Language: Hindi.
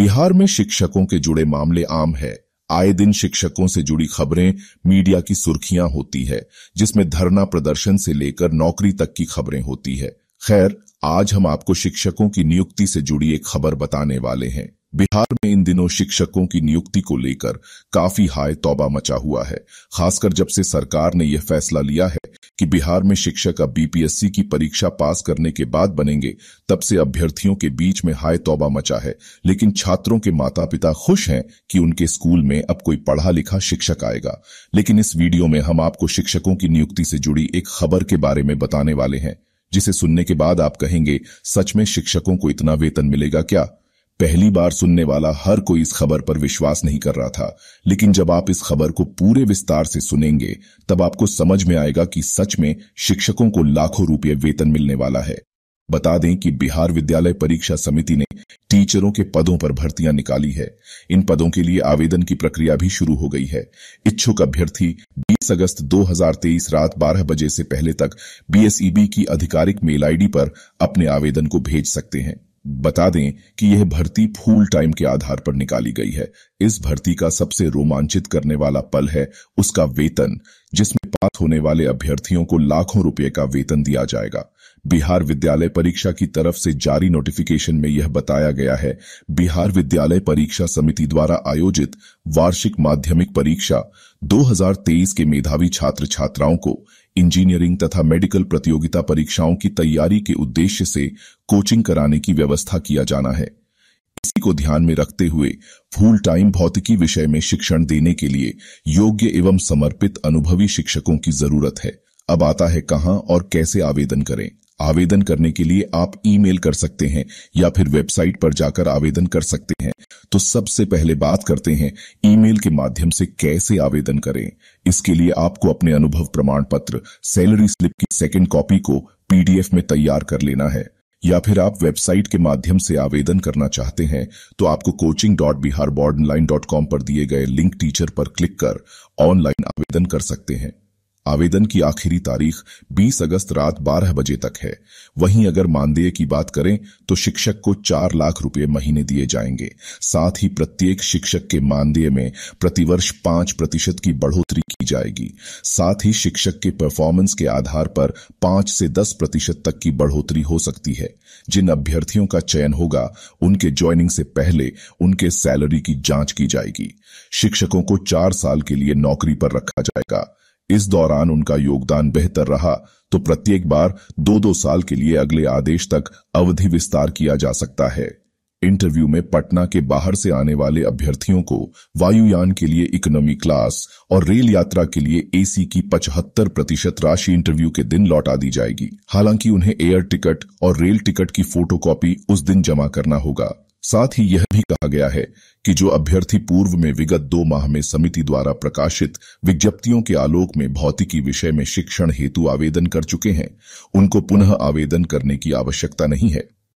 बिहार में शिक्षकों के जुड़े मामले आम है आए दिन शिक्षकों से जुड़ी खबरें मीडिया की सुर्खियां होती है जिसमें धरना प्रदर्शन से लेकर नौकरी तक की खबरें होती है खैर आज हम आपको शिक्षकों की नियुक्ति से जुड़ी एक खबर बताने वाले हैं बिहार में इन दिनों शिक्षकों की नियुक्ति को लेकर काफी हाय तौबा मचा हुआ है खासकर जब से सरकार ने यह फैसला लिया है कि बिहार में शिक्षक अब बीपीएससी की परीक्षा पास करने के बाद बनेंगे तब से अभ्यर्थियों के बीच में हाय तौबा मचा है लेकिन छात्रों के माता पिता खुश हैं कि उनके स्कूल में अब कोई पढ़ा लिखा शिक्षक आएगा लेकिन इस वीडियो में हम आपको शिक्षकों की नियुक्ति से जुड़ी एक खबर के बारे में बताने वाले हैं जिसे सुनने के बाद आप कहेंगे सच में शिक्षकों को इतना वेतन मिलेगा क्या पहली बार सुनने वाला हर कोई इस खबर पर विश्वास नहीं कर रहा था लेकिन जब आप इस खबर को पूरे विस्तार से सुनेंगे तब आपको समझ में आएगा कि सच में शिक्षकों को लाखों रुपये वेतन मिलने वाला है बता दें कि बिहार विद्यालय परीक्षा समिति ने टीचरों के पदों पर भर्तियां निकाली है इन पदों के लिए आवेदन की प्रक्रिया भी शुरू हो गई है इच्छुक अभ्यर्थी 20 अगस्त 2023 रात 12 बजे से पहले तक बीएसईबी e की आधिकारिक मेल आईडी पर अपने आवेदन को भेज सकते हैं बता दें कि यह भर्ती फूल टाइम के आधार पर निकाली गई है इस भर्ती का सबसे रोमांचित करने वाला पल है उसका वेतन जिसमें पास होने वाले अभ्यर्थियों को लाखों रुपए का वेतन दिया जाएगा बिहार विद्यालय परीक्षा की तरफ से जारी नोटिफिकेशन में यह बताया गया है बिहार विद्यालय परीक्षा समिति द्वारा आयोजित वार्षिक माध्यमिक परीक्षा 2023 के मेधावी छात्र छात्राओं को इंजीनियरिंग तथा मेडिकल प्रतियोगिता परीक्षाओं की तैयारी के उद्देश्य से कोचिंग कराने की व्यवस्था किया जाना है इसी को ध्यान में रखते हुए फुल टाइम भौतिकी विषय में शिक्षण देने के लिए योग्य एवं समर्पित अनुभवी शिक्षकों की जरूरत है अब आता है कहाँ और कैसे आवेदन करें आवेदन करने के लिए आप ईमेल कर सकते हैं या फिर वेबसाइट पर जाकर आवेदन कर सकते हैं तो सबसे पहले बात करते हैं ईमेल के माध्यम से कैसे आवेदन करें इसके लिए आपको अपने अनुभव प्रमाण पत्र सैलरी स्लिप की सेकेंड कॉपी को पीडीएफ में तैयार कर लेना है या फिर आप वेबसाइट के माध्यम से आवेदन करना चाहते हैं तो आपको coaching dot Bihar border line dot com पर दिए गए लिंक टीचर पर क्लिक कर ऑनलाइन आवेदन कर सकते हैं आवेदन की आखिरी तारीख 20 अगस्त रात 12 बजे तक है वहीं अगर मानदेय की बात करें तो शिक्षक को चार लाख रुपए महीने दिए जाएंगे साथ ही प्रत्येक शिक्षक के मानदेय में प्रतिवर्ष पांच प्रतिशत की बढ़ोतरी की जाएगी साथ ही शिक्षक के परफॉर्मेंस के आधार पर पांच से दस प्रतिशत तक की बढ़ोतरी हो सकती है जिन अभ्यर्थियों का चयन होगा उनके ज्वाइनिंग से पहले उनके सैलरी की जांच की जाएगी शिक्षकों को चार साल के लिए नौकरी पर रखा जाएगा इस दौरान उनका योगदान बेहतर रहा तो प्रत्येक बार दो दो साल के लिए अगले आदेश तक अवधि विस्तार किया जा सकता है इंटरव्यू में पटना के बाहर से आने वाले अभ्यर्थियों को वायुयान के लिए इकोनॉमी क्लास और रेल यात्रा के लिए एसी की 75 प्रतिशत राशि इंटरव्यू के दिन लौटा दी जाएगी हालांकि उन्हें एयर टिकट और रेल टिकट की फोटोकॉपी उस दिन जमा करना होगा साथ ही यह भी कहा गया है कि जो अभ्यर्थी पूर्व में विगत दो माह में समिति द्वारा प्रकाशित विज्ञप्तियों के आलोक में भौतिकी विषय में शिक्षण हेतु आवेदन कर चुके हैं उनको पुनः आवेदन करने की आवश्यकता नहीं है